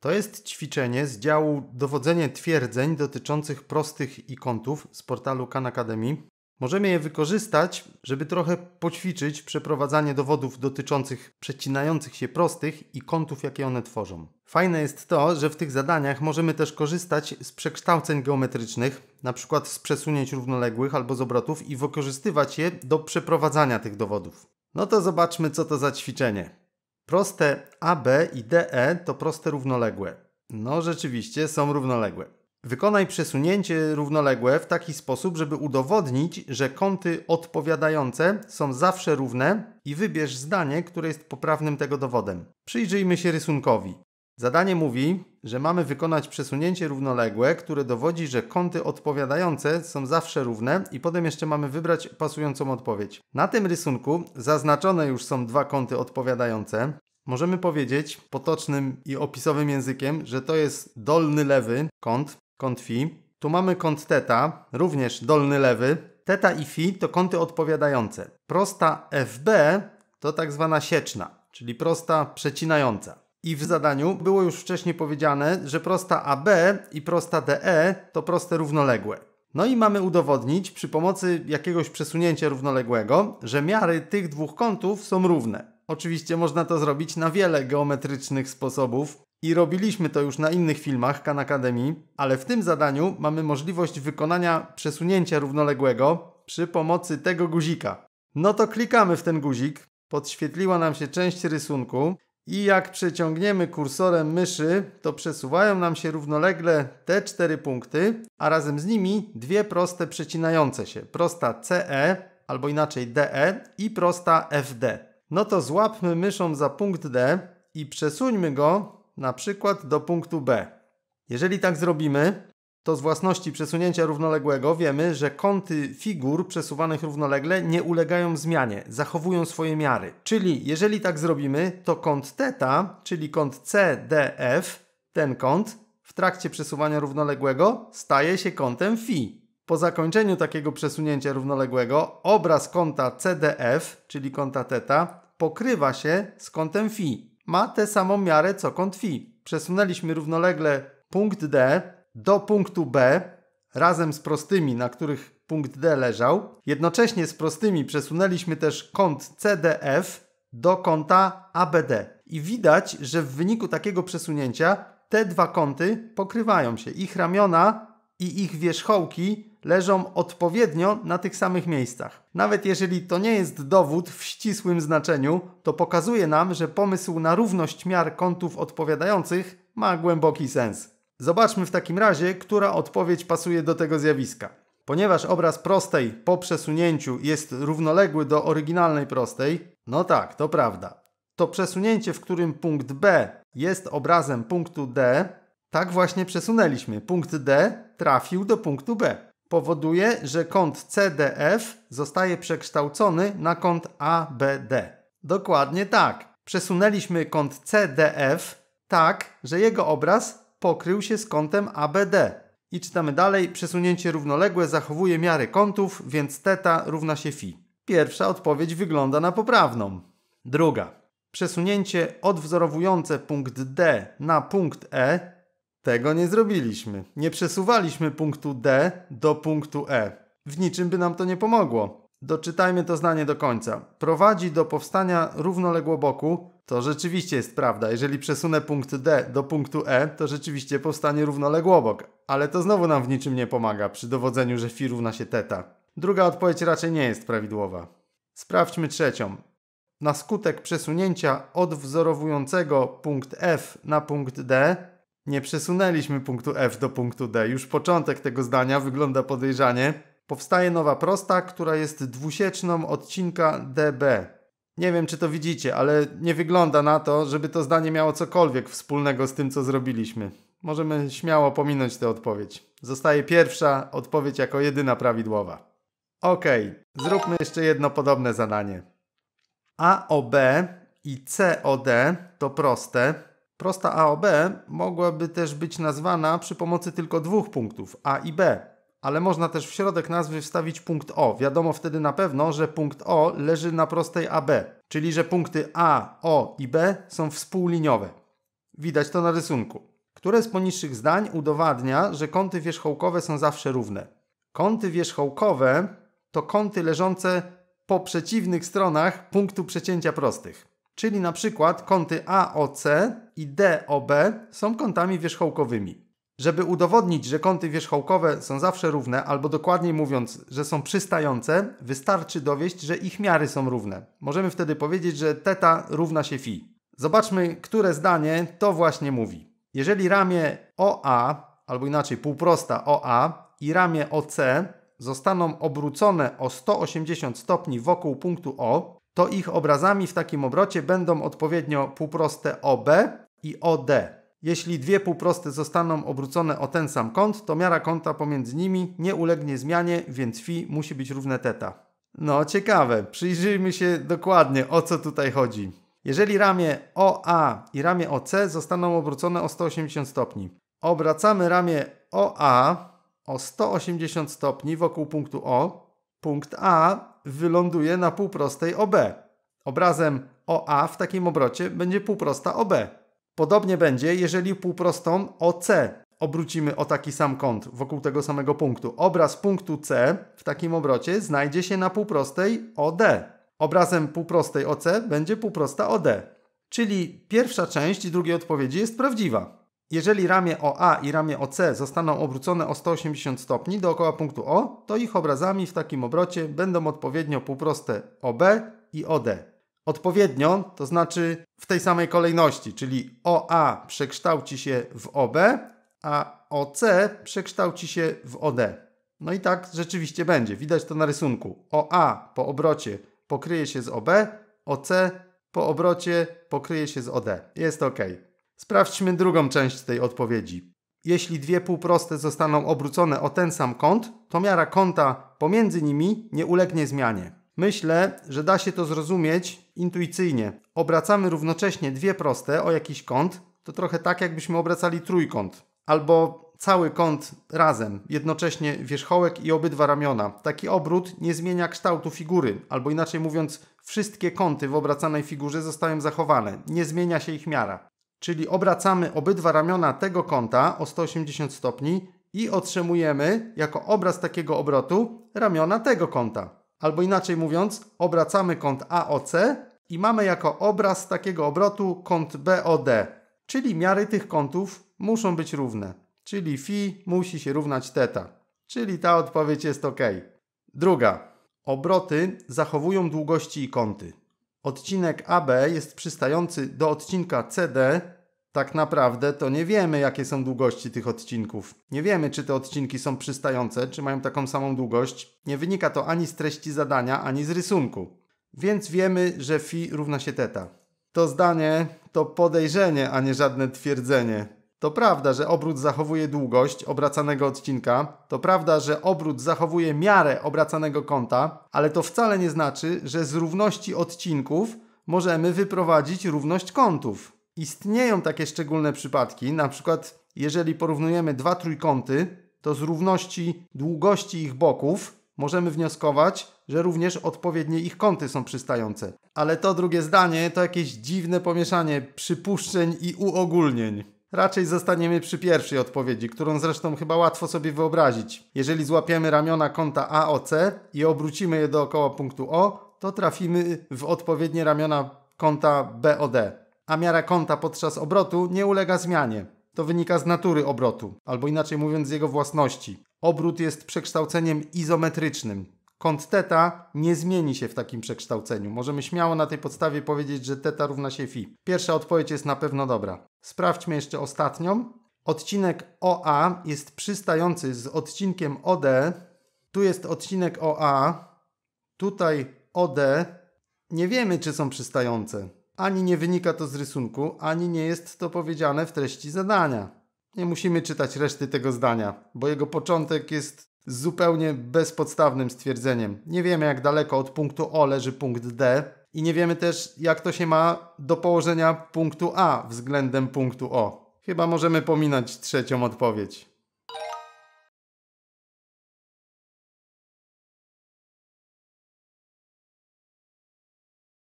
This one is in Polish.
To jest ćwiczenie z działu dowodzenie twierdzeń dotyczących prostych ikontów z portalu Khan Academy. Możemy je wykorzystać, żeby trochę poćwiczyć przeprowadzanie dowodów dotyczących przecinających się prostych i kątów, jakie one tworzą. Fajne jest to, że w tych zadaniach możemy też korzystać z przekształceń geometrycznych, np. z przesunięć równoległych albo z obrotów i wykorzystywać je do przeprowadzania tych dowodów. No to zobaczmy, co to za ćwiczenie. Proste AB i DE to proste równoległe. No rzeczywiście są równoległe. Wykonaj przesunięcie równoległe w taki sposób, żeby udowodnić, że kąty odpowiadające są zawsze równe i wybierz zdanie, które jest poprawnym tego dowodem. Przyjrzyjmy się rysunkowi. Zadanie mówi, że mamy wykonać przesunięcie równoległe, które dowodzi, że kąty odpowiadające są zawsze równe i potem jeszcze mamy wybrać pasującą odpowiedź. Na tym rysunku zaznaczone już są dwa kąty odpowiadające. Możemy powiedzieć potocznym i opisowym językiem, że to jest dolny lewy kąt, kąt fi. Tu mamy kąt θ, również dolny lewy. Teta i fi to kąty odpowiadające. Prosta FB to tak zwana sieczna, czyli prosta przecinająca. I w zadaniu było już wcześniej powiedziane, że prosta AB i prosta DE to proste równoległe. No i mamy udowodnić przy pomocy jakiegoś przesunięcia równoległego, że miary tych dwóch kątów są równe. Oczywiście można to zrobić na wiele geometrycznych sposobów i robiliśmy to już na innych filmach Khan Academy, ale w tym zadaniu mamy możliwość wykonania przesunięcia równoległego przy pomocy tego guzika. No to klikamy w ten guzik, podświetliła nam się część rysunku i jak przeciągniemy kursorem myszy, to przesuwają nam się równolegle te cztery punkty, a razem z nimi dwie proste przecinające się. Prosta CE, albo inaczej DE i prosta FD. No to złapmy myszą za punkt D i przesuńmy go na przykład do punktu B. Jeżeli tak zrobimy, to z własności przesunięcia równoległego wiemy, że kąty figur przesuwanych równolegle nie ulegają zmianie, zachowują swoje miary. Czyli jeżeli tak zrobimy, to kąt θ, czyli kąt CDF, ten kąt w trakcie przesuwania równoległego staje się kątem φ. Po zakończeniu takiego przesunięcia równoległego obraz kąta CDF, czyli kąta θ, pokrywa się z kątem φ. Ma tę samą miarę co kąt φ. Przesunęliśmy równolegle punkt D, do punktu B razem z prostymi, na których punkt D leżał. Jednocześnie z prostymi przesunęliśmy też kąt CDF do kąta ABD. I widać, że w wyniku takiego przesunięcia te dwa kąty pokrywają się. Ich ramiona i ich wierzchołki leżą odpowiednio na tych samych miejscach. Nawet jeżeli to nie jest dowód w ścisłym znaczeniu, to pokazuje nam, że pomysł na równość miar kątów odpowiadających ma głęboki sens. Zobaczmy w takim razie, która odpowiedź pasuje do tego zjawiska. Ponieważ obraz prostej po przesunięciu jest równoległy do oryginalnej prostej, no tak, to prawda. To przesunięcie, w którym punkt B jest obrazem punktu D, tak właśnie przesunęliśmy. Punkt D trafił do punktu B. Powoduje, że kąt CDF zostaje przekształcony na kąt ABD. Dokładnie tak. Przesunęliśmy kąt CDF tak, że jego obraz pokrył się z kątem ABD. I czytamy dalej, przesunięcie równoległe zachowuje miary kątów, więc θ równa się φ. Pierwsza odpowiedź wygląda na poprawną. Druga. Przesunięcie odwzorowujące punkt D na punkt E. Tego nie zrobiliśmy. Nie przesuwaliśmy punktu D do punktu E. W niczym by nam to nie pomogło. Doczytajmy to zdanie do końca. Prowadzi do powstania równoległoboku, to rzeczywiście jest prawda. Jeżeli przesunę punkt D do punktu E, to rzeczywiście powstanie równoległobok. Ale to znowu nam w niczym nie pomaga przy dowodzeniu, że phi równa się teta. Druga odpowiedź raczej nie jest prawidłowa. Sprawdźmy trzecią. Na skutek przesunięcia odwzorowującego punkt F na punkt D nie przesunęliśmy punktu F do punktu D. Już początek tego zdania wygląda podejrzanie. Powstaje nowa prosta, która jest dwusieczną odcinka DB. Nie wiem, czy to widzicie, ale nie wygląda na to, żeby to zdanie miało cokolwiek wspólnego z tym, co zrobiliśmy. Możemy śmiało pominąć tę odpowiedź. Zostaje pierwsza odpowiedź jako jedyna prawidłowa. Okej, zróbmy jeszcze jedno podobne zadanie. A o B i C o D to proste. Prosta A o B mogłaby też być nazwana przy pomocy tylko dwóch punktów A i B, ale można też w środek nazwy wstawić punkt O. Wiadomo wtedy na pewno, że punkt O leży na prostej AB, czyli że punkty A, O i B są współliniowe. Widać to na rysunku. Które z poniższych zdań udowadnia, że kąty wierzchołkowe są zawsze równe? Kąty wierzchołkowe to kąty leżące po przeciwnych stronach punktu przecięcia prostych. Czyli na przykład kąty AOC i DOB są kątami wierzchołkowymi. Żeby udowodnić, że kąty wierzchołkowe są zawsze równe, albo dokładniej mówiąc, że są przystające, wystarczy dowieść, że ich miary są równe. Możemy wtedy powiedzieć, że θ równa się φ. Zobaczmy, które zdanie to właśnie mówi. Jeżeli ramię OA, albo inaczej półprosta OA i ramię OC zostaną obrócone o 180 stopni wokół punktu O, to ich obrazami w takim obrocie będą odpowiednio półproste OB i OD. Jeśli dwie półproste zostaną obrócone o ten sam kąt, to miara kąta pomiędzy nimi nie ulegnie zmianie, więc φ musi być równe θ. No ciekawe, przyjrzyjmy się dokładnie o co tutaj chodzi. Jeżeli ramię OA i ramię OC zostaną obrócone o 180 stopni, obracamy ramię OA o 180 stopni wokół punktu O, punkt A wyląduje na półprostej OB. Obrazem OA w takim obrocie będzie półprosta OB. Podobnie będzie, jeżeli półprostą OC obrócimy o taki sam kąt wokół tego samego punktu. Obraz punktu C w takim obrocie znajdzie się na półprostej OD. Obrazem półprostej OC będzie półprosta OD. Czyli pierwsza część drugiej odpowiedzi jest prawdziwa. Jeżeli ramię OA i ramię OC zostaną obrócone o 180 stopni dookoła punktu O, to ich obrazami w takim obrocie będą odpowiednio półproste OB i OD odpowiednio, to znaczy w tej samej kolejności, czyli OA przekształci się w OB, a OC przekształci się w OD. No i tak rzeczywiście będzie. Widać to na rysunku. OA po obrocie pokryje się z OB, OC po obrocie pokryje się z OD. Jest ok. Sprawdźmy drugą część tej odpowiedzi. Jeśli dwie półproste zostaną obrócone o ten sam kąt, to miara kąta pomiędzy nimi nie ulegnie zmianie. Myślę, że da się to zrozumieć intuicyjnie. Obracamy równocześnie dwie proste o jakiś kąt. To trochę tak, jakbyśmy obracali trójkąt albo cały kąt razem, jednocześnie wierzchołek i obydwa ramiona. Taki obrót nie zmienia kształtu figury, albo inaczej mówiąc, wszystkie kąty w obracanej figurze zostają zachowane, nie zmienia się ich miara. Czyli obracamy obydwa ramiona tego kąta o 180 stopni i otrzymujemy jako obraz takiego obrotu ramiona tego kąta albo inaczej mówiąc, obracamy kąt AOC i mamy jako obraz takiego obrotu kąt BOD, czyli miary tych kątów muszą być równe, czyli φ musi się równać θ, czyli ta odpowiedź jest ok. Druga. Obroty zachowują długości i kąty. Odcinek AB jest przystający do odcinka CD tak naprawdę to nie wiemy, jakie są długości tych odcinków. Nie wiemy, czy te odcinki są przystające, czy mają taką samą długość. Nie wynika to ani z treści zadania, ani z rysunku. Więc wiemy, że φ równa się teta. To zdanie to podejrzenie, a nie żadne twierdzenie. To prawda, że obrót zachowuje długość obracanego odcinka, to prawda, że obrót zachowuje miarę obracanego kąta, ale to wcale nie znaczy, że z równości odcinków możemy wyprowadzić równość kątów. Istnieją takie szczególne przypadki, na przykład jeżeli porównujemy dwa trójkąty, to z równości długości ich boków możemy wnioskować, że również odpowiednie ich kąty są przystające. Ale to drugie zdanie to jakieś dziwne pomieszanie przypuszczeń i uogólnień. Raczej zostaniemy przy pierwszej odpowiedzi, którą zresztą chyba łatwo sobie wyobrazić. Jeżeli złapiemy ramiona kąta AOC i obrócimy je dookoła punktu O, to trafimy w odpowiednie ramiona kąta BOD a miara kąta podczas obrotu nie ulega zmianie. To wynika z natury obrotu, albo inaczej mówiąc z jego własności. Obrót jest przekształceniem izometrycznym. Kąt teta nie zmieni się w takim przekształceniu. Możemy śmiało na tej podstawie powiedzieć, że teta równa się phi. Pierwsza odpowiedź jest na pewno dobra. Sprawdźmy jeszcze ostatnią. Odcinek OA jest przystający z odcinkiem OD. Tu jest odcinek OA, tutaj OD. Nie wiemy, czy są przystające. Ani nie wynika to z rysunku, ani nie jest to powiedziane w treści zadania. Nie musimy czytać reszty tego zdania, bo jego początek jest zupełnie bezpodstawnym stwierdzeniem. Nie wiemy, jak daleko od punktu O leży punkt D, i nie wiemy też, jak to się ma do położenia punktu A względem punktu O. Chyba możemy pominąć trzecią odpowiedź.